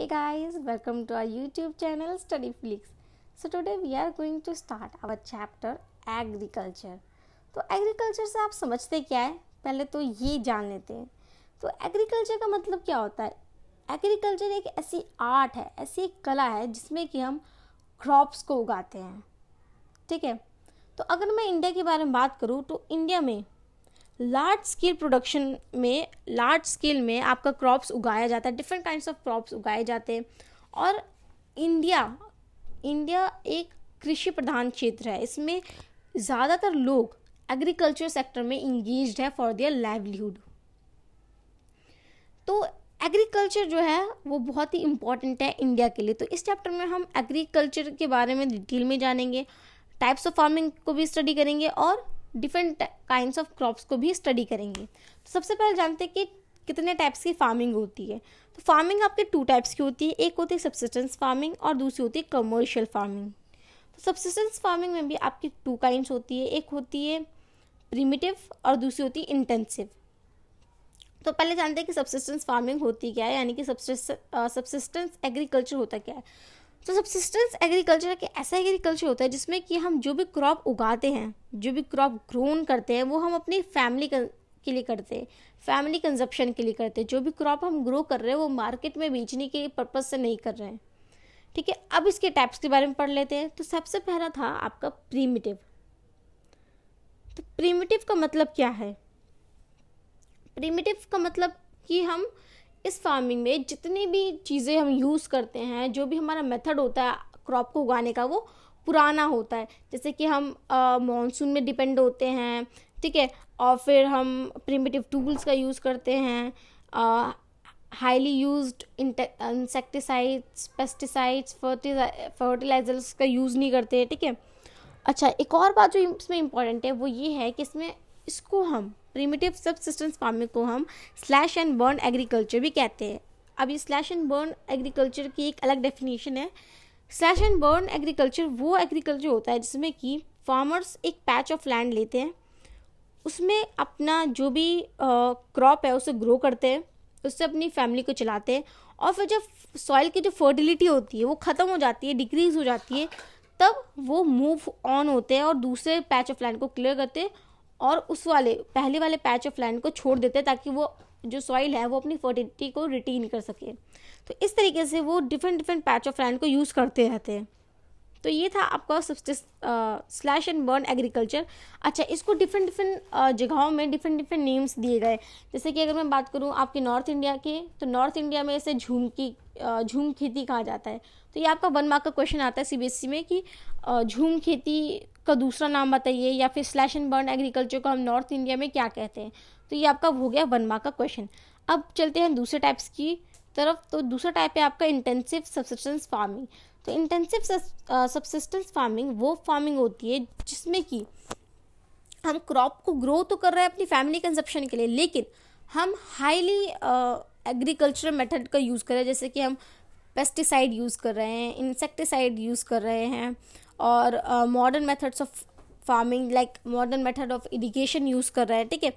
Hey guys, welcome to our YouTube channel StudyFlix. So today we are going to start our chapter agriculture. तो so, agriculture से आप समझते क्या है पहले तो ये जान लेते हैं तो so, agriculture का मतलब क्या होता है Agriculture एक ऐसी art है ऐसी एक कला है जिसमें कि हम crops को उगाते हैं ठीक है तो अगर मैं इंडिया के बारे में बात करूँ तो इंडिया में लार्ज स्केल प्रोडक्शन में लार्ज स्केल में आपका क्रॉप्स उगाया जाता है डिफरेंट काइंड्स ऑफ क्रॉप्स उगाए जाते हैं और इंडिया इंडिया एक कृषि प्रधान क्षेत्र है इसमें ज़्यादातर लोग एग्रीकल्चर सेक्टर में इंगेज है फॉर देयर लाइवलीहुड तो एग्रीकल्चर जो है वो बहुत ही इम्पॉर्टेंट है इंडिया के लिए तो इस चैप्टर में हम एग्रीकल्चर के बारे में डिटेल में जानेंगे टाइप्स ऑफ फार्मिंग को भी स्टडी करेंगे और डिफरेंट काइंड ऑफ क्रॉप्स को भी स्टडी करेंगे तो सबसे पहले जानते हैं कि कितने टाइप्स की फार्मिंग होती है तो फार्मिंग आपके टू टाइप्स की होती है एक होती है सब्सिस्टेंस फार्मिंग और दूसरी होती है कमर्शियल फार्मिंग तो सब्सिस्टेंस फार्मिंग में भी आपकी टू काइंड होती है एक होती है प्रीमिटिव और दूसरी होती है इंटेंसिव तो पहले जानते हैं कि सब्सिस्टेंस फार्मिंग होती क्या है यानी कि सब्सिस्टेंस एग्रीकल्चर होता क्या है तो सबसिस्टेंस एग्रीकल्चर के ऐसा एग्रीकल्चर होता है जिसमें कि हम जो भी क्रॉप उगाते हैं जो भी क्रॉप ग्रोन करते हैं वो हम अपनी फैमिली के लिए करते हैं फैमिली कंजप्शन के लिए करते हैं जो भी क्रॉप हम ग्रो कर रहे हैं वो मार्केट में बेचने के पर्पज़ से नहीं कर रहे हैं ठीक है अब इसके टाइप्स के बारे में पढ़ लेते हैं तो सबसे पहला था आपका प्रीमिटिव तो प्रीमिटिव का मतलब क्या है प्रीमिटिव का मतलब कि हम इस फार्मिंग में जितनी भी चीज़ें हम यूज़ करते हैं जो भी हमारा मेथड होता है क्रॉप को उगाने का वो पुराना होता है जैसे कि हम मानसून में डिपेंड होते हैं ठीक है और फिर हम प्रिमिटिव टूल्स का यूज़ करते हैं highly use insecticides pesticides fertilizers का यूज़ नहीं करते ठीक है अच्छा एक और बात जो इसमें इम्पॉर्टेंट है वो ये है कि इसमें इसको हम सब सबसिस्टेंस फार्मिंग को हम स्लैश एंड बर्न एग्रीकल्चर भी कहते हैं अब ये स्लैश एंड बर्न एग्रीकल्चर की एक अलग डेफिनेशन है स्लैश एंड बर्न एग्रीकल्चर वो एग्रीकल्चर होता है जिसमें कि फार्मर्स एक पैच ऑफ लैंड लेते हैं उसमें अपना जो भी क्रॉप है उसे ग्रो करते हैं उससे अपनी फैमिली को चलाते हैं और फिर जब सॉइल की जो फर्टिलिटी होती है वो ख़त्म हो जाती है डिक्रीज हो जाती है तब वो मूव ऑन होते हैं और दूसरे पैच ऑफ लैंड को क्लियर करते हैं और उस वाले पहले वाले पैच ऑफ लैंड को छोड़ देते हैं ताकि वो जो सॉइल है वो अपनी फर्टिलिटी को रिटेन कर सके तो इस तरीके से वो different different patch of land को यूज़ करते रहते हैं तो ये था आपका सबसे स्लैश एंड बर्न एग्रीकल्चर अच्छा इसको डिफरेंट डिफरेंट जगहों में डिफरेंट डिफरेंट नेम्स दिए गए जैसे कि अगर मैं बात करूँ आपके नॉर्थ इंडिया के तो नॉर्थ इंडिया में इसे झूम की झूम खेती कहा जाता है तो ये आपका वन मार्क का क्वेश्चन आता है सीबीएसई e में कि झूम खेती का दूसरा नाम बताइए या फिर स्लैश एंड बर्न एग्रीकल्चर को हम नॉर्थ इंडिया में क्या कहते हैं तो ये आपका हो गया वन मार्क का क्वेश्चन अब चलते हैं दूसरे टाइप्स की तरफ तो दूसरा टाइप है आपका इंटेंसिव सब्सिस्टेंस फार्मिंग तो इंटेंसिव सब्सिस्टेंस फार्मिंग वो फार्मिंग होती है जिसमें कि हम क्रॉप को ग्रो तो कर रहे हैं अपनी फैमिली कंजप्शन के लिए लेकिन हम हाईली एग्रीकल्चरल मेथड का यूज़ करें जैसे कि हम पेस्टिसाइड यूज़ कर रहे हैं इंसेक्टिसाइड यूज़ कर रहे हैं और modern methods of farming like modern method of irrigation use कर रहे हैं ठीक है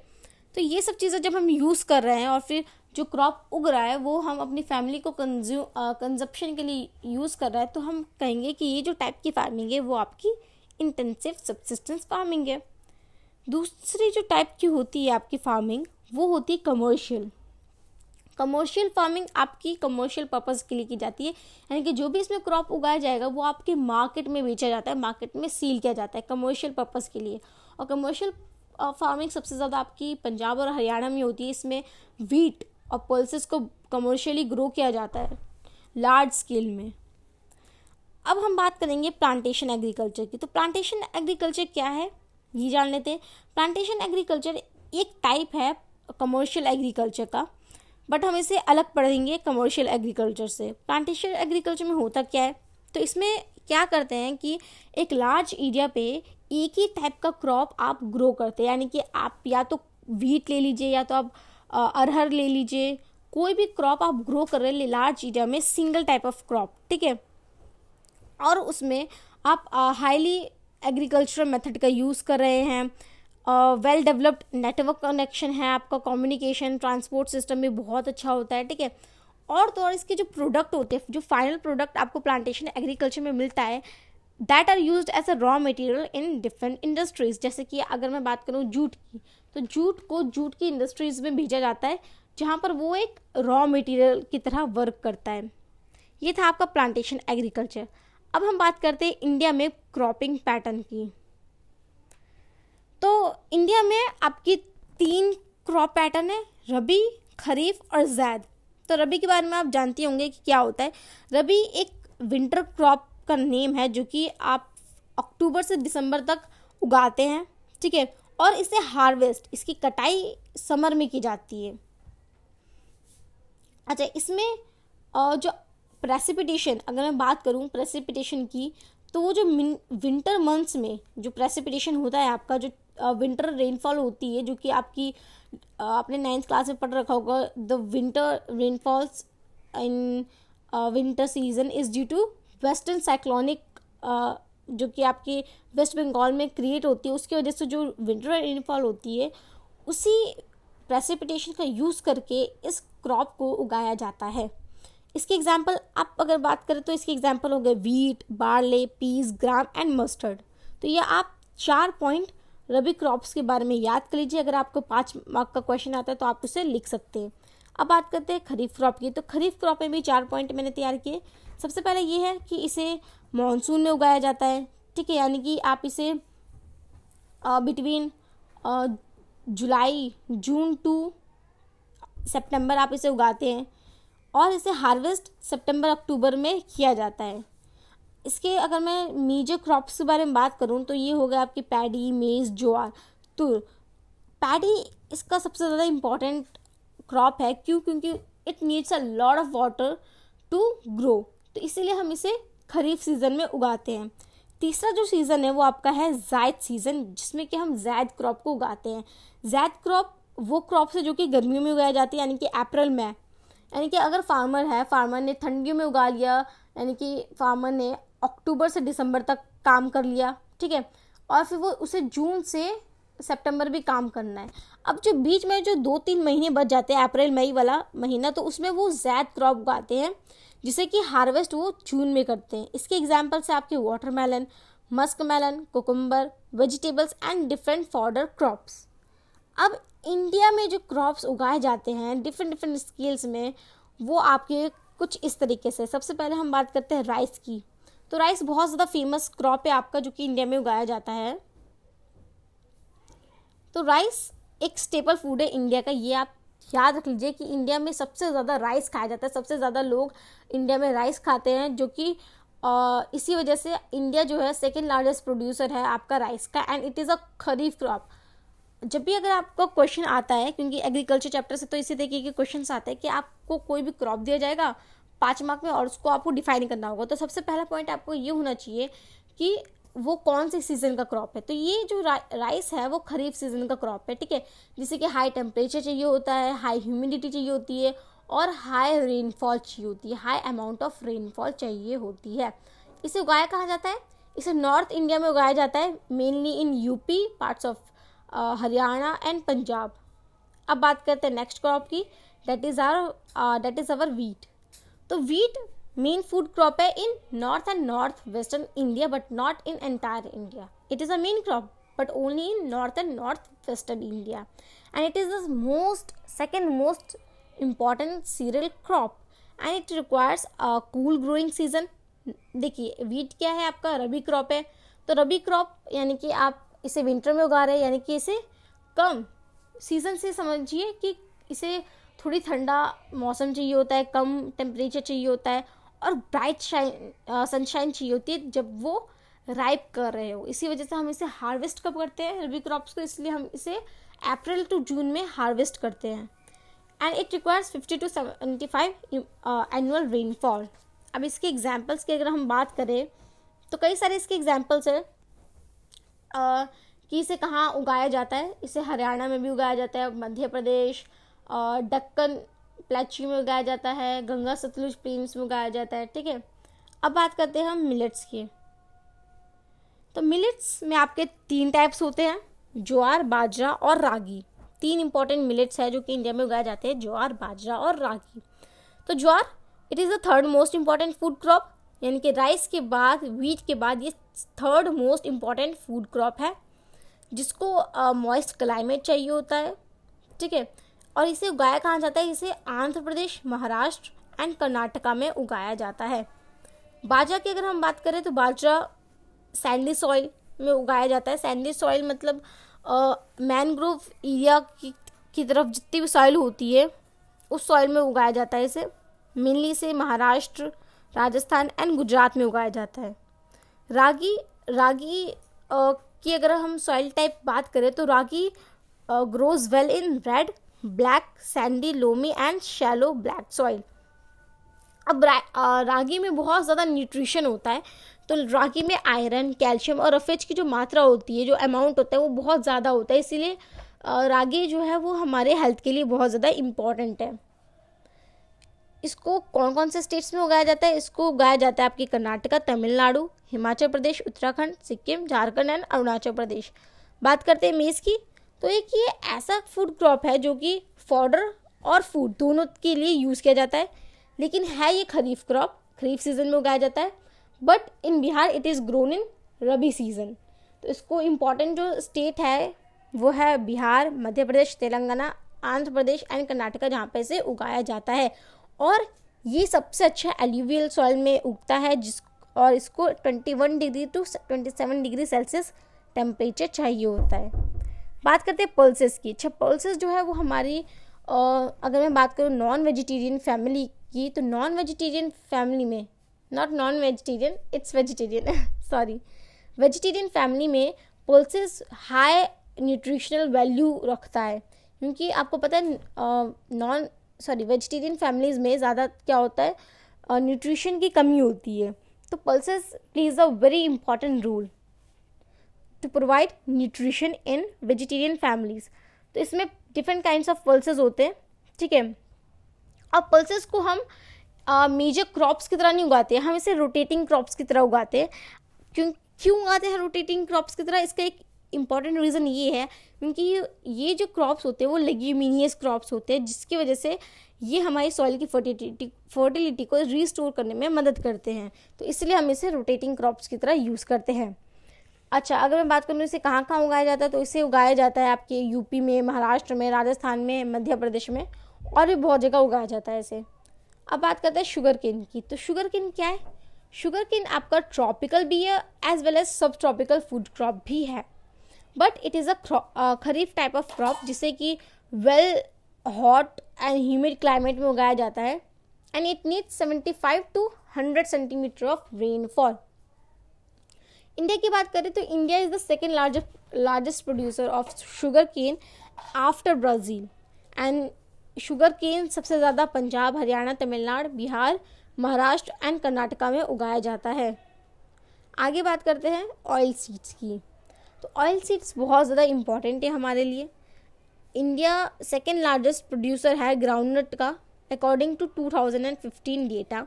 तो ये सब चीज़ें जब हम यूज़ कर रहे हैं और फिर जो क्रॉप उग रहा है वो हम अपनी फैमिली को कंज्यूम कंजप्शन uh, के लिए यूज़ कर रहा है तो हम कहेंगे कि ये जो टाइप की फार्मिंग है वो आपकी इंटेंसिव सब्सिस्टेंस फार्मिंग है दूसरी जो टाइप की होती है आपकी फार्मिंग वो होती है कमर्शियल कमर्शियल फार्मिंग आपकी कमर्शियल पर्पज़ के लिए की जाती है यानी कि जो भी इसमें क्रॉप उगाया जाएगा वो आपके मार्केट में बेचा जाता है मार्केट में सील किया जाता है कमर्शियल पर्पज़ के लिए और कमर्शियल फार्मिंग सबसे ज़्यादा आपकी पंजाब और हरियाणा में होती है इसमें वीट और पल्सेस को कमर्शियली ग्रो किया जाता है लार्ज स्केल में अब हम बात करेंगे प्लांटेशन एग्रीकल्चर की तो प्लांटेशन एग्रीकल्चर क्या है ये जान लेते हैं प्लांटेशन एग्रीकल्चर एक टाइप है कमर्शियल एग्रीकल्चर का बट हम इसे अलग पढ़ेंगे कमर्शियल एग्रीकल्चर से प्लांटेशन एग्रीकल्चर में होता क्या है तो इसमें क्या करते हैं कि एक लार्ज एरिया पे एक ही टाइप का क्रॉप आप ग्रो करते हैं यानी कि आप या तो वीट ले लीजिए या तो आप अरहर ले लीजिए कोई भी क्रॉप आप ग्रो कर रहे हैं लार्ज एरिया में सिंगल टाइप ऑफ क्रॉप ठीक है और उसमें आप हाईली एग्रीकल्चरल मेथड का यूज़ कर रहे हैं वेल डेवलप्ड नेटवर्क कनेक्शन है आपका कम्युनिकेशन ट्रांसपोर्ट सिस्टम भी बहुत अच्छा होता है ठीक है और तो और इसके जो प्रोडक्ट होते हैं जो फाइनल प्रोडक्ट आपको प्लांटेशन एग्रीकल्चर में मिलता है that are use as a raw material in different industries जैसे कि अगर मैं बात करूँ जूट की तो जूट को जूट की इंडस्ट्रीज़ में भेजा जाता है जहाँ पर वो एक रॉ मटेरियल की तरह वर्क करता है ये था आपका प्लांटेशन एग्रीकल्चर अब हम बात करते हैं इंडिया में क्रॉपिंग पैटर्न की तो इंडिया में आपकी तीन क्रॉप पैटर्न है रबी खरीफ और जैद तो रबी के बारे में आप जानती होंगे कि क्या होता है रबी एक विंटर क्रॉप का नेम है जो कि आप अक्टूबर से दिसंबर तक उगाते हैं ठीक है और इसे हार्वेस्ट इसकी कटाई समर में की जाती है अच्छा इसमें जो प्रेसिपिटेशन अगर मैं बात करूँ प्रेसिपिटेशन की तो वो जो विंटर मंथ्स में जो प्रेसिपिटेशन होता है आपका जो विंटर रेनफॉल होती है जो कि आपकी आपने नाइन्थ क्लास में पढ़ रखा होगा the winter rainfalls in winter season is due to western cyclonic जो कि आपके वेस्ट बंगाल में क्रिएट होती है उसकी वजह से जो विंटर रेनफॉल होती है उसी प्रेसिपिटेशन का यूज़ करके इस क्रॉप को उगाया जाता है इसके एग्जाम्पल आप अगर बात करें तो इसके एग्जाम्पल हो गए wheat barley peas gram and mustard तो ये आप चार पॉइंट रबी क्रॉप्स के बारे में याद कर लीजिए अगर आपको पाँच मार्क का क्वेश्चन आता है तो आप उसे लिख सकते हैं अब बात करते हैं खरीफ क्रॉप की तो खरीफ क्रॉप में भी चार पॉइंट मैंने तैयार किए सबसे पहले ये है कि इसे मानसून में उगाया जाता है ठीक है यानी कि आप इसे बिटवीन जुलाई जून टू सितंबर आप इसे उगाते हैं और इसे हार्वेस्ट सितंबर अक्टूबर में किया जाता है इसके अगर मैं मेजर क्रॉप्स के बारे में बात करूँ तो ये हो गया आपकी पैडी मेज़ ज्वार तुर पैडी इसका सबसे ज़्यादा इम्पॉर्टेंट क्रॉप है क्यों क्योंकि it needs a lot of water to grow तो इसीलिए हम इसे खरीफ सीज़न में उगाते हैं तीसरा जो सीज़न है वो आपका है जायद सीज़न जिसमें कि हम जायद क्रॉप को उगाते हैं जायद क्रॉप वो क्रॉप से जो कि गर्मियों में उगाया जाती है यानी कि अप्रैल में यानी कि अगर फार्मर है फार्मर ने ठंडियों में उगा लिया यानी कि फार्मर ने अक्टूबर से दिसंबर तक काम कर लिया ठीक है और फिर वो उसे जून से सितंबर भी काम करना है अब जो बीच में जो दो तीन महीने बच जाते हैं अप्रैल मई वाला महीना तो उसमें वो जैद क्रॉप उगाते हैं जिसे कि हार्वेस्ट वो जून में करते हैं इसके एग्जाम्पल से आपके watermelon musk melon cucumber vegetables and different fodder crops अब इंडिया में जो क्रॉप्स उगाए जाते हैं डिफरेंट डिफरेंट स्केल्स में वो आपके कुछ इस तरीके से सबसे पहले हम बात करते हैं राइस की तो राइस बहुत ज़्यादा फेमस क्रॉप है आपका जो कि इंडिया में उगाया जाता है तो राइस एक स्टेपल फूड है इंडिया का ये आप याद रख लीजिए कि इंडिया में सबसे ज़्यादा राइस खाया जाता है सबसे ज़्यादा लोग इंडिया में राइस खाते हैं जो कि इसी वजह से इंडिया जो है सेकेंड लार्जेस्ट प्रोड्यूसर है आपका राइस का and it is a kharif crop जब भी अगर आपको क्वेश्चन आता है क्योंकि एग्रीकल्चर चैप्टर से तो इसी तरीके के क्वेश्चन आते हैं कि आपको कोई भी क्रॉप दिया जाएगा पाँच मार्क में और उसको आपको डिफाइन करना होगा तो सबसे पहला पॉइंट आपको ये होना चाहिए कि वो कौन से सीज़न का क्रॉप है तो ये जो रा, राइस है वो खरीफ सीज़न का क्रॉप है ठीक है जैसे कि हाई टेम्परेचर चाहिए होता है हाई ह्यूमिडिटी चाहिए होती है और हाई रेनफॉल चाहिए होती है हाई अमाउंट ऑफ रेनफॉल चाहिए होती है इसे उगाया कहा जाता है इसे नॉर्थ इंडिया में उगाया जाता है mainly in UP parts of Haryana and Punjab अब बात करते हैं नेक्स्ट क्रॉप की date is are date is our wheat तो वीट मेन फूड क्रॉप है in north and north western India but not in entire India it is a main crop but only in north and north western India and it is the most second most important cereal crop and it requires a cool growing season देखिए wheat क्या है आपका रबी crop है तो रबी crop यानी कि आप इसे विंटर में उगा रहे हैं यानी कि इसे कम सीजन से समझिए कि इसे थोड़ी ठंडा मौसम चाहिए होता है कम टेम्परेचर चाहिए होता है और ब्राइट शाइन सनशाइन चाहिए होती है जब वो राइप कर रहे हो इसी वजह से हम इसे हार्वेस्ट कब करते हैं रबी क्रॉप्स को इसलिए हम इसे अप्रैल टू जून में हार्वेस्ट करते हैं and it requires fifty to seventy five annual rainfall अब इसके एग्जाम्पल्स की अगर हम बात करें तो कई सारे इसके एग्जाम्पल्स हैं uh, कि इसे कहाँ उगाया जाता है इसे हरियाणा में भी उगाया जाता है मध्य प्रदेश और डक्कन प्लाची में उगाया जाता है गंगा सतलुज प्लेन्स में उगाया जाता है ठीक है अब बात करते हैं हम मिलेट्स की तो मिलेट्स में आपके तीन टाइप्स होते हैं ज्वार बाजरा और रागी तीन इंपॉर्टेंट मिलेट्स हैं जो कि इंडिया में उगाए जाते हैं ज्वार बाजरा और रागी तो jowar it is the third most important food crop यानी कि राइस के बाद वीट के बाद ये third most important food crop है जिसको मॉइस्ट uh, क्लाइमेट चाहिए होता है ठीक है और इसे उगाया कहा जाता है इसे आंध्र प्रदेश महाराष्ट्र एंड कर्नाटका में उगाया जाता है बाजरा की अगर हम बात करें तो बाजरा सैंडी सॉइल में उगाया जाता है सैंडी सॉइल मतलब मैनग्रोव एरिया की, की तरफ जितनी भी सॉइल होती है उस सॉइल में उगाया जाता है इसे मेनली इसे महाराष्ट्र राजस्थान एंड गुजरात में उगाया जाता है रागी रागी आ, की अगर हम सॉइल टाइप बात करें तो ragi grows well in red black sandy loamy and shallow black soil अब रा, आ, रागी में बहुत ज़्यादा न्यूट्रिशन होता है तो रागी में आयरन कैल्शियम और रफेज की जो मात्रा होती है जो अमाउंट होता है वो बहुत ज़्यादा होता है इसीलिए रागी जो है वो हमारे हेल्थ के लिए बहुत ज़्यादा इम्पॉर्टेंट है इसको कौन कौन से स्टेट्स में उगाया जाता है इसको उगाया जाता है आपकी कर्नाटका तमिलनाडु हिमाचल प्रदेश उत्तराखंड सिक्किम झारखंड एंड अरुणाचल प्रदेश बात करते हैं मेज़ की तो एक ये ऐसा फूड क्रॉप है जो कि फॉर्डर और फूड दोनों के लिए यूज़ किया जाता है लेकिन है ये खरीफ क्रॉप खरीफ सीज़न में उगाया जाता है but in Bihar it is grown in rabi season तो इसको इम्पॉर्टेंट जो स्टेट है वो है बिहार मध्य प्रदेश तेलंगाना आंध्र प्रदेश एंड कर्नाटका जहाँ पे इसे उगाया जाता है और ये सबसे अच्छा एल्यूवियल सॉइल में उगता है जिस और इसको 21 degree to 27 degree celsius temperature चाहिए होता है बात करते हैं पल्सेस की अच्छा पल्सेस जो है वो हमारी अगर मैं बात करूँ नॉन वेजिटेरियन फैमिली की तो नॉन वेजिटेरियन फैमिली में not non vegetarian it's vegetarian sorry vegetarian family में पल्सेस हाई न्यूट्रिशनल वैल्यू रखता है क्योंकि आपको पता है नॉन सॉरी वेजिटेरियन फैमिलीज़ में ज़्यादा क्या होता है न्यूट्रिशन की कमी होती है तो pulses plays a very important role to provide nutrition in vegetarian families तो इसमें डिफरेंट काइंड ऑफ पल्सेज होते हैं ठीक है अब पल्सेस को हम मेजर क्रॉप्स की तरह नहीं उगाते हम इसे रोटेटिंग क्रॉप्स की तरह उगाते हैं क्यों क्यों उगाते हैं रोटेटिंग क्रॉप्स की तरह इसका एक इम्पॉर्टेंट रीज़न ये है क्योंकि ये जो क्रॉप्स होते हैं वो लेग्यूमिनियस क्रॉप्स होते हैं जिसकी वजह से ये हमारी सॉइल की फर्टिलिटी फर्टिलिटी को रिस्टोर करने में मदद करते हैं तो इसलिए हम इसे रोटेटिंग क्रॉप्स की तरह यूज़ करते हैं अच्छा अगर मैं बात करूँ इसे कहाँ कहाँ उगाया जाता है तो इसे उगाया जाता है आपके यूपी में महाराष्ट्र में राजस्थान में मध्य प्रदेश में और भी बहुत जगह उगाया जाता है इसे अब बात करते हैं शुगर केन की तो शुगर केन क्या है शुगर केन आपका ट्रॉपिकल भी है एज वेल एज सब ट्रॉपिकल फूड क्रॉप भी है but it is a kharif type of crop जिसे कि well hot and humid climate में उगाया जाता है and it needs seventy five to hundred centimetre of rainfall India की बात करें तो India is the second largest largest producer of sugar cane after Brazil and sugar cane सबसे ज़्यादा पंजाब हरियाणा तमिलनाडु बिहार महाराष्ट्र एंड कर्नाटका में उगाया जाता है आगे बात करते हैं ऑयल सीड्स की तो ऑयल सीड्स बहुत ज़्यादा इम्पॉर्टेंट है हमारे लिए इंडिया सेकेंड लार्जेस्ट प्रोड्यूसर है ग्राउंडनट का according to 2015 data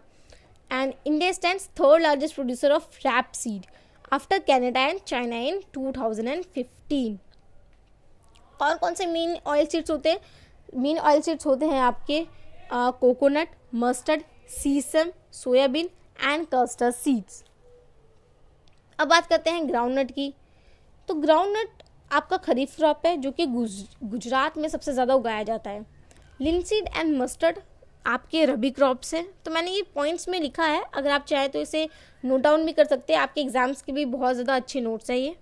and India stand third largest producer of rape seed after Canada and China in 2015 और कौन से मेन ऑयल सीड्स होते हैं मेन ऑयल सीड्स होते हैं आपके coconut mustard sesame soybean and custard seeds अब बात करते हैं ग्राउंडनट की तो ग्राउंडनट आपका खरीफ क्रॉप है जो कि गुज, गुजरात में सबसे ज़्यादा उगाया जाता है लिनसीड एंड मस्टर्ड आपके रबी क्रॉप्स हैं तो मैंने ये पॉइंट्स में लिखा है अगर आप चाहें तो इसे नोट डाउन भी कर सकते हैं आपके एग्ज़ाम्स के भी बहुत ज़्यादा अच्छे नोट्स हैं ये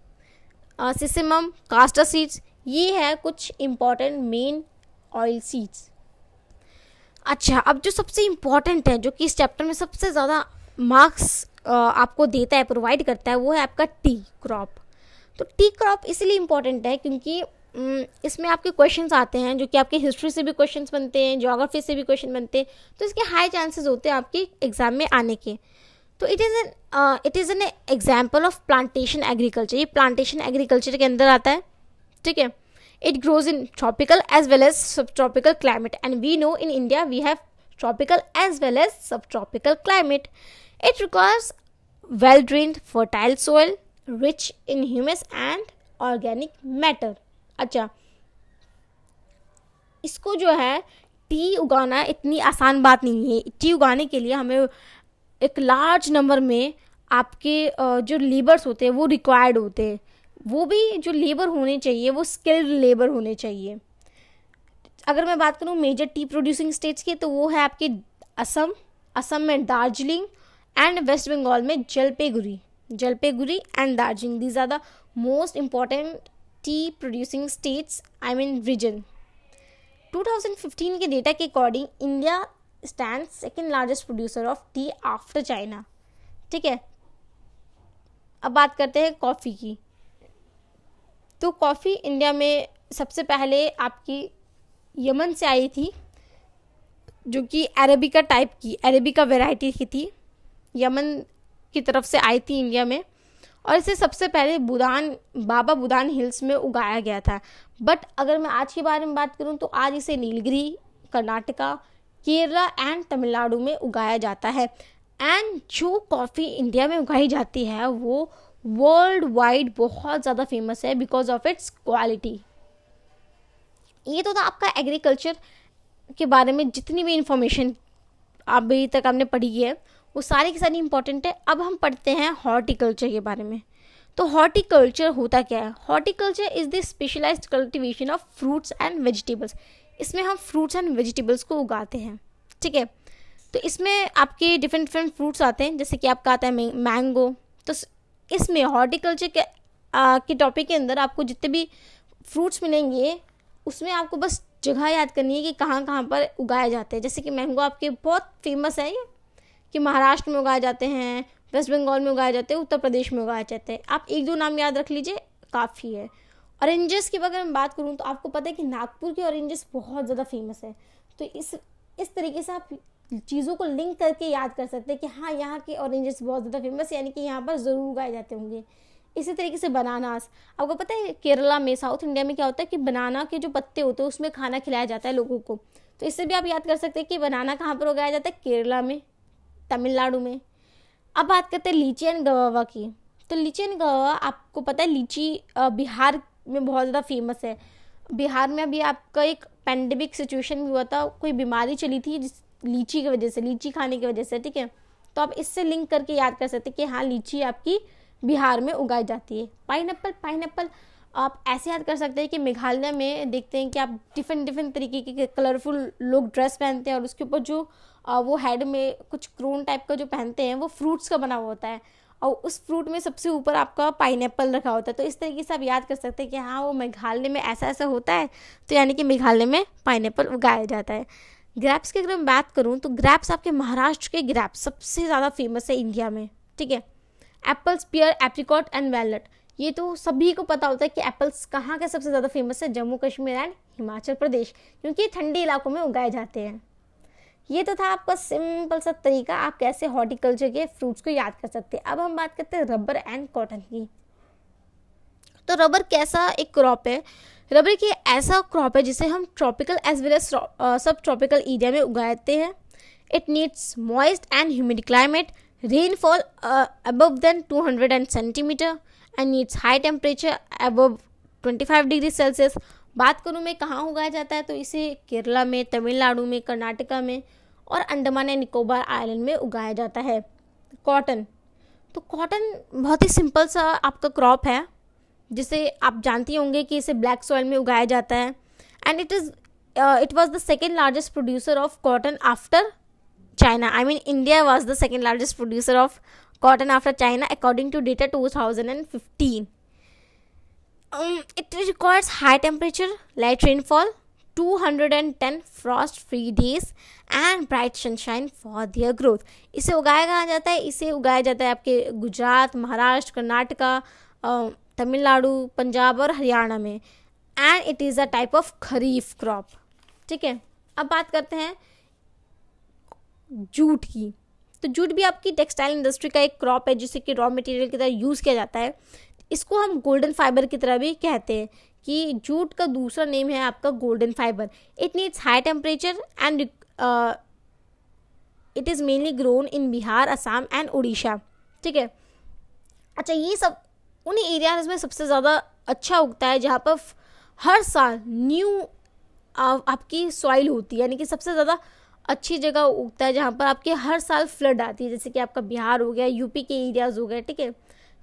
सिसमम कास्टर सीड्स ये है कुछ इम्पॉर्टेंट मेन ऑयल सीड्स अच्छा अब जो सबसे इम्पॉर्टेंट है जो कि इस चैप्टर में सबसे ज़्यादा मार्क्स आपको देता है प्रोवाइड करता है वो है आपका टी क्रॉप तो टी क्रॉप इसलिए इम्पॉर्टेंट है क्योंकि इसमें आपके क्वेश्चंस आते हैं जो कि आपके हिस्ट्री से भी क्वेश्चंस बनते हैं जोग्राफी से भी क्वेश्चन बनते हैं तो इसके हाई चांसेस होते हैं आपके एग्ज़ाम में आने के तो it is an it is an example of plantation agriculture ये प्लांटेशन एग्रीकल्चर के अंदर आता है ठीक है it grows in tropical as well as सब tropical climate and we know in India we have tropical as well as सब tropical climate it requires well drain fertile soil rich in humus and organic matter अच्छा इसको जो है T उगाना इतनी आसान बात नहीं है टी उगाने के लिए हमें एक लार्ज नंबर में आपके जो लेबर्स होते हैं वो रिक्वायर्ड होते हैं वो भी जो लेबर होने चाहिए वो स्किल्ड लेबर होने चाहिए अगर मैं बात करूँ मेजर टी प्रोड्यूसिंग स्टेट्स की तो वो है आपके असम असम में दार्जिलिंग एंड वेस्ट बंगाल में Jalpaiguri Jalpaiguri and Darjeeling these are the most important tea producing states I mean region 2015 के डेटा के according India stand second largest producer of tea after China ठीक है अब बात करते हैं कॉफ़ी की तो कॉफ़ी इंडिया में सबसे पहले आपकी यमन से आई थी जो कि अरेबिका टाइप की अरेबिका वेराइटी की थी यमन की तरफ से आई थी इंडिया में और इसे सबसे पहले बुदान बाबा बुदान हिल्स में उगाया गया था बट अगर मैं आज के बारे में बात करूँ तो आज इसे नीलगिरी कर्नाटका केरला एंड तमिलनाडु में उगाया जाता है एंड जो कॉफ़ी इंडिया में उगाई जाती है वो वर्ल्ड वाइड बहुत ज़्यादा फेमस है बिकॉज ऑफ इट्स क्वालिटी ये तो था आपका एग्रीकल्चर के बारे में जितनी भी इंफॉर्मेशन अभी तक आपने पढ़ी है वो सारी की सारी इंपॉर्टेंट है अब हम पढ़ते हैं हॉर्टिकल्चर के बारे में तो हॉर्टिकल्चर होता क्या है horticulture is the specialized cultivation of fruits and vegetables इसमें हम फ्रूट्स एंड वेजिटेबल्स को उगाते हैं ठीक है तो इसमें आपके डिफरेंट डिफरेंट फ्रूट्स आते हैं जैसे कि आपका आता है मैंगो तो इसमें हॉर्टिकल्चर के आ, के टॉपिक के अंदर आपको जितने भी फ्रूट्स मिलेंगे उसमें आपको बस जगह याद करनी है कि कहाँ कहाँ पर उगाए जाते हैं जैसे कि मैंगो आपके बहुत फेमस है ये कि महाराष्ट्र में उगाए जाते हैं वेस्ट बंगाल में उगाए जाते हैं उत्तर प्रदेश में उगाए जाते हैं आप एक दो नाम याद रख लीजिए काफ़ी है औरेंजेस की अगर मैं बात करूँ तो आपको पता है कि नागपुर के ऑरेंजेस बहुत ज़्यादा फेमस है तो इस इस तरीके से आप चीज़ों को लिंक करके याद कर सकते हैं कि हाँ यहाँ के ऑरेंजेस बहुत ज़्यादा फेमस है यानी कि यहाँ पर ज़रूर उगाए जाते होंगे इसी तरीके से बनानास आपको पता है केरला में साउथ इंडिया में क्या होता है कि बनाना के जो पत्ते होते हैं उसमें खाना खिलाया जाता है लोगों को तो इससे भी आप याद कर सकते हैं कि बनाना कहाँ पर उगाया जाता है केरला में तमिलनाडु में अब बात करते हैं लीची एंड गवावा की तो लीची एंड गवावा आपको पता है लीची बिहार में बहुत ज़्यादा फेमस है बिहार में अभी आपका एक पेंडेमिक सिचुएशन भी हुआ था कोई बीमारी चली थी जिस लीची की वजह से लीची खाने की वजह से ठीक है तो आप इससे लिंक करके याद कर सकते कि हाँ लीची आपकी बिहार में उगाई जाती है पाइन एप्पल पाइन एप्पल आप ऐसे याद कर सकते हैं कि मेघालय में देखते हैं कि आप डिफरेंट डिफरेंट तरीके के कलरफुल लोग ड्रेस पहनते हैं और उसके ऊपर जो वो हेड में कुछ क्रोन टाइप का जो पहनते हैं वो फ्रूट्स का बना हुआ होता है और उस फ्रूट में सबसे ऊपर आपका पाइन रखा होता है तो इस तरीके से आप याद कर सकते हैं कि हाँ वो मेघालय में ऐसा ऐसा होता है तो यानी कि मेघालय में पाइन उगाया जाता है ग्रैप्स की अगर मैं बात करूँ तो ग्रैप्स आपके महाराष्ट्र के ग्रैप्स सबसे ज़्यादा फेमस है इंडिया में ठीक है apples pear apricot and walnut ये तो सभी को पता होता है कि एप्पल्स कहाँ के सबसे ज़्यादा फेमस है जम्मू कश्मीर एंड हिमाचल प्रदेश क्योंकि ठंडे इलाकों में उगाए जाते हैं ये तो था आपका सिंपल सा तरीका आप कैसे हॉर्टिकल्चर के फ्रूट्स को याद कर सकते हैं अब हम बात करते हैं रबर एंड कॉटन की तो रबर कैसा एक क्रॉप है रबर की ऐसा क्रॉप है जिसे हम ट्रॉपिकल एज वेल एज सब ट्रॉपिकल एरिया में उगाते हैं it needs moist and humid climate rainfall above than and centimetre and needs high temperature above twenty five degree Celsius बात करूँ मैं कहाँ उगाया जाता है तो इसे केरला में तमिलनाडु में कर्नाटका में और अंडमान एंड निकोबार आइलैंड में उगाया जाता है कॉटन तो कॉटन बहुत ही सिंपल सा आपका क्रॉप है जिसे आप जानती होंगे कि इसे ब्लैक सॉइल में उगाया जाता है and it is it was the second largest producer of cotton after China I mean India was the second largest producer of cotton after China according to data 2015. Um, it requires high temperature, light rainfall, 210 frost free days and bright sunshine for their growth. इसे उगाया कहा जाता है इसे उगाया जाता है आपके गुजरात महाराष्ट्र कर्नाटका तमिलनाडु पंजाब और हरियाणा में and it is a type of kharif crop ठीक है अब बात करते हैं जूट की तो जूट भी आपकी टेक्सटाइल इंडस्ट्री का एक क्रॉप है जिसे कि रॉ मटेरियल की तरह यूज़ किया जाता है इसको हम गोल्डन फाइबर की तरह भी कहते हैं कि जूट का दूसरा नेम है आपका golden fibre it needs high temperature and it is mainly grown in Bihar Assam and Orissa ठीक है अच्छा ये सब उन एरियाज में सबसे ज़्यादा अच्छा उगता है जहाँ पर हर साल न्यू uh, आपकी सॉइल होती है यानी कि सबसे ज़्यादा अच्छी जगह उगता है जहाँ पर आपके हर साल फ्लड आती है जैसे कि आपका बिहार हो गया यूपी के एरियाज़ हो गए ठीक है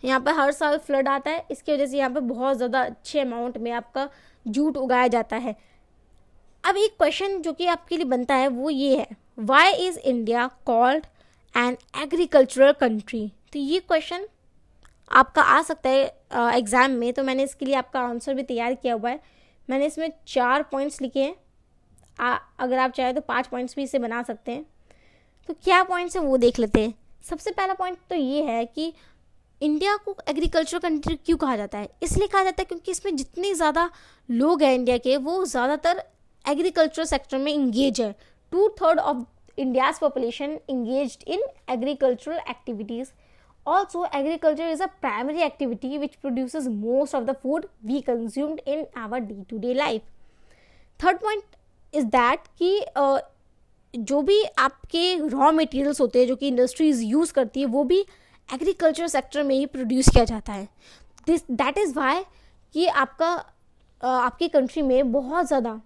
यहाँ पर हर साल फ्लड आता है इसकी वजह से यहाँ पर बहुत ज़्यादा अच्छे अमाउंट में आपका जूट उगाया जाता है अब एक क्वेश्चन जो कि आपके लिए बनता है वो ये है why is India called an agricultural country तो ये क्वेश्चन आपका आ सकता है एग्ज़ाम में तो मैंने इसके लिए आपका आंसर भी तैयार किया हुआ है मैंने इसमें चार पॉइंट्स लिखे हैं आ, अगर आप चाहें तो पाँच पॉइंट्स भी इसे बना सकते हैं तो क्या पॉइंट्स हैं वो देख लेते हैं सबसे पहला पॉइंट तो ये है कि इंडिया को एग्रीकल्चर कंट्री क्यों कहा जाता है इसलिए कहा जाता है क्योंकि इसमें जितने ज़्यादा लोग हैं इंडिया के वो ज़्यादातर एग्रीकल्चर सेक्टर में इंगेज है two third of India's population engage in agricultural activities also agriculture is a primary activity which produce most of the food we consumed in our day to day life third point is that कि जो भी आपके raw materials होते हैं जो कि industries use करती है वो भी एग्रीकल्चर सेक्टर में ही प्रोड्यूस किया जाता है दिस दैट इज़ वाई कि आपका uh, आपके कंट्री में बहुत ज़्यादा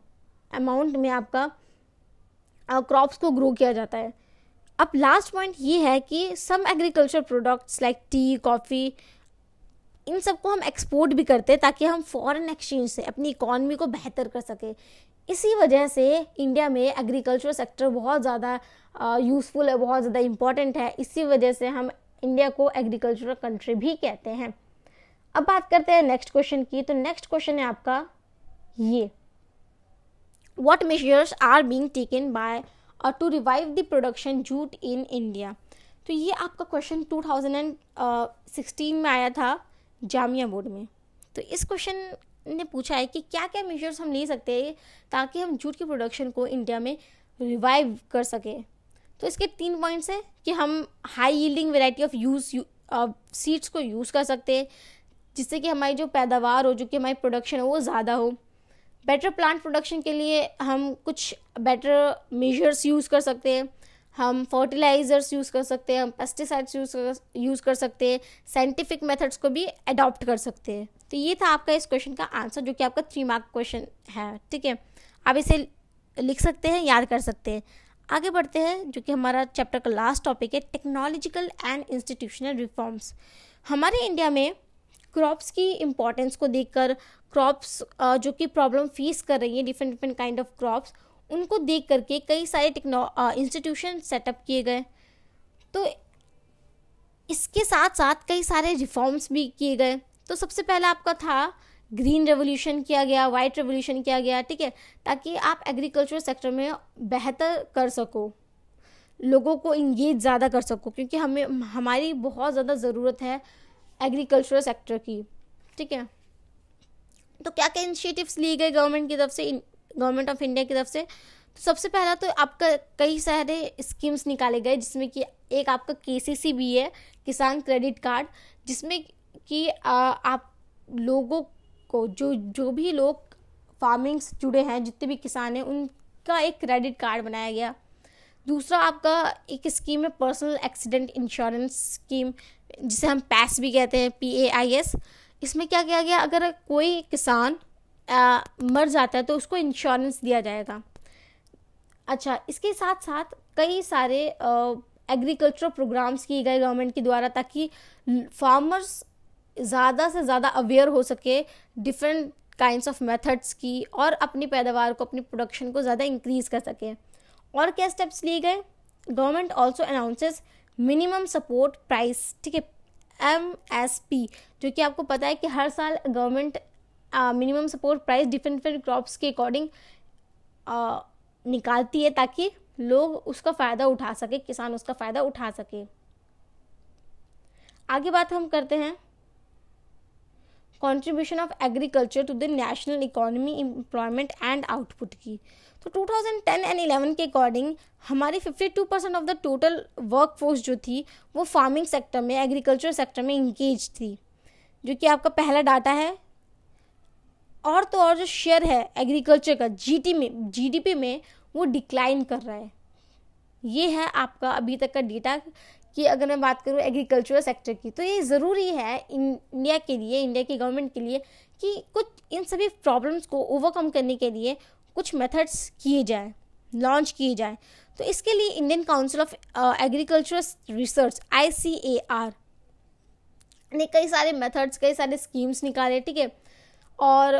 अमाउंट में आपका क्रॉप्स uh, को ग्रो किया जाता है अब लास्ट पॉइंट ये है कि some agriculture products like tea coffee इन सबको हम एक्सपोर्ट भी करते हैं ताकि हम फॉरेन एक्सचेंज से अपनी इकॉनमी को बेहतर कर सकें इसी वजह से इंडिया में एग्रीकल्चर सेक्टर बहुत ज़्यादा यूज़फुल है बहुत ज़्यादा इम्पॉर्टेंट है इसी वजह से हम इंडिया को एग्रीकल्चरल कंट्री भी कहते हैं अब बात करते हैं नेक्स्ट क्वेश्चन की तो नेक्स्ट क्वेश्चन है आपका ये what measures are being taken by to revive the production jute in India तो ये आपका क्वेश्चन 2016 में आया था जामिया बोर्ड में तो इस क्वेश्चन ने पूछा है कि क्या क्या मेजर्स हम ले सकते हैं ताकि हम जूट की प्रोडक्शन को इंडिया में रिवाइव कर सकें तो इसके तीन पॉइंट्स हैं कि हम high yielding variety of use seeds को यूज़ कर सकते हैं जिससे कि हमारी जो पैदावार हो जो कि हमारी प्रोडक्शन हो वो ज़्यादा हो बेटर प्लांट प्रोडक्शन के लिए हम कुछ बेटर मेजर्स यूज़ कर सकते हैं हम फर्टिलाइज़र्स यूज़ कर सकते हैं हम पेस्टिसाइड्स यूज़ यूज़ कर सकते हैं साइंटिफिक मेथड्स को भी अडॉप्ट कर सकते हैं तो ये था आपका इस क्वेश्चन का आंसर जो कि आपका थ्री मार्क क्वेश्चन है ठीक है आप इसे लिख सकते हैं याद कर सकते हैं आगे बढ़ते हैं जो कि हमारा चैप्टर का लास्ट टॉपिक है टेक्नोलॉजिकल एंड इंस्टीट्यूशनल रिफॉर्म्स हमारे इंडिया में क्रॉप्स की इम्पोर्टेंस को देखकर क्रॉप्स जो कि प्रॉब्लम फेस कर रही है different different kind of crops उनको देख करके कई सारे टेक्नो इंस्टीट्यूशन सेटअप किए गए तो इसके साथ साथ कई सारे रिफॉर्म्स भी किए गए तो सबसे पहला आपका था ग्रीन रेवोल्यूशन किया गया वाइट रेवोल्यूशन किया गया ठीक है ताकि आप एग्रीकल्चर सेक्टर में बेहतर कर सको लोगों को इंगेज ज़्यादा कर सको क्योंकि हमें हमारी बहुत ज़्यादा ज़रूरत है एग्रीकल्चरल सेक्टर की ठीक है तो क्या क्या इनिशिएटिव्स लिए गए गवर्नमेंट की तरफ से गवर्नमेंट ऑफ इंडिया की तरफ से तो सबसे पहला तो आपका कई सारे स्कीम्स निकाले गए जिसमें कि एक आपका के भी है किसान क्रेडिट कार्ड जिसमें कि आप लोगों को जो जो भी लोग फार्मिंग से जुड़े हैं जितने भी किसान हैं उनका एक क्रेडिट कार्ड बनाया गया दूसरा आपका एक स्कीम है पर्सनल एक्सीडेंट इंश्योरेंस स्कीम जिसे हम पैस भी कहते हैं पी ए आई एस इसमें क्या किया गया अगर कोई किसान आ, मर जाता है तो उसको इंश्योरेंस दिया जाएगा अच्छा इसके साथ साथ कई सारे एग्रीकल्चरल प्रोग्राम्स किए गए गवर्नमेंट के द्वारा ताकि फार्मर्स ज़्यादा से ज़्यादा अवेयर हो सके डिफरेंट काइंड ऑफ मेथड्स की और अपनी पैदावार को अपनी प्रोडक्शन को ज़्यादा इंक्रीज़ कर सके और क्या स्टेप्स लिए गए government also announces minimum support price ठीक है एम एस पी जो कि आपको पता है कि हर साल government minimum support price different different crops के अकॉर्डिंग निकालती है ताकि लोग उसका फ़ायदा उठा सके किसान उसका फ़ायदा उठा सके आगे बात हम करते हैं contribution of agriculture to the national economy employment and output की तो 2010 एंड 11 के अकॉर्डिंग हमारी 52 percent of the total workforce जो थी वो फार्मिंग सेक्टर में एग्रीकल्चर सेक्टर में इंगेज थी जो कि आपका पहला डाटा है और तो और जो शेयर है एग्रीकल्चर का जी में जी में वो डिक्लाइन कर रहा है ये है आपका अभी तक का डेटा कि अगर मैं बात करूँ एग्रीकल्चरल सेक्टर की तो ये ज़रूरी है इंडिया के लिए इंडिया की गवर्नमेंट के लिए कि कुछ इन सभी प्रॉब्लम्स को ओवरकम करने के लिए कुछ मेथड्स किए जाएँ लॉन्च किए जाएँ तो इसके लिए Indian Council of Agricultural Research I C A R ने कई सारे मेथड्स कई सारे स्कीम्स निकाले ठीक है और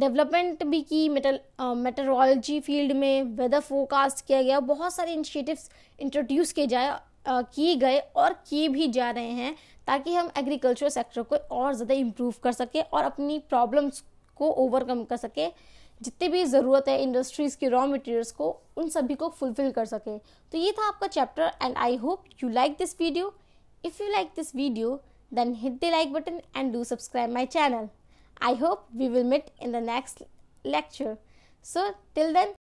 डेवलपमेंट uh, भी की मेटल मेटरोलॉजी फील्ड में वेदर फोरकास्ट किया गया बहुत सारे इनिशिएटिव्स इंट्रोड्यूस किए जाए किए गए और किए भी जा रहे हैं ताकि हम एग्रीकल्चर सेक्टर को और ज़्यादा इम्प्रूव कर सकें और अपनी प्रॉब्लम्स को ओवरकम कर सकें जितने भी ज़रूरत है इंडस्ट्रीज़ के रॉ मटेरियल्स को उन सभी को फुलफिल कर सकें तो ये था आपका chapter and I hope you like this video if you like this video then hit the like button and do subscribe my channel I hope we will meet in the next lecture so till then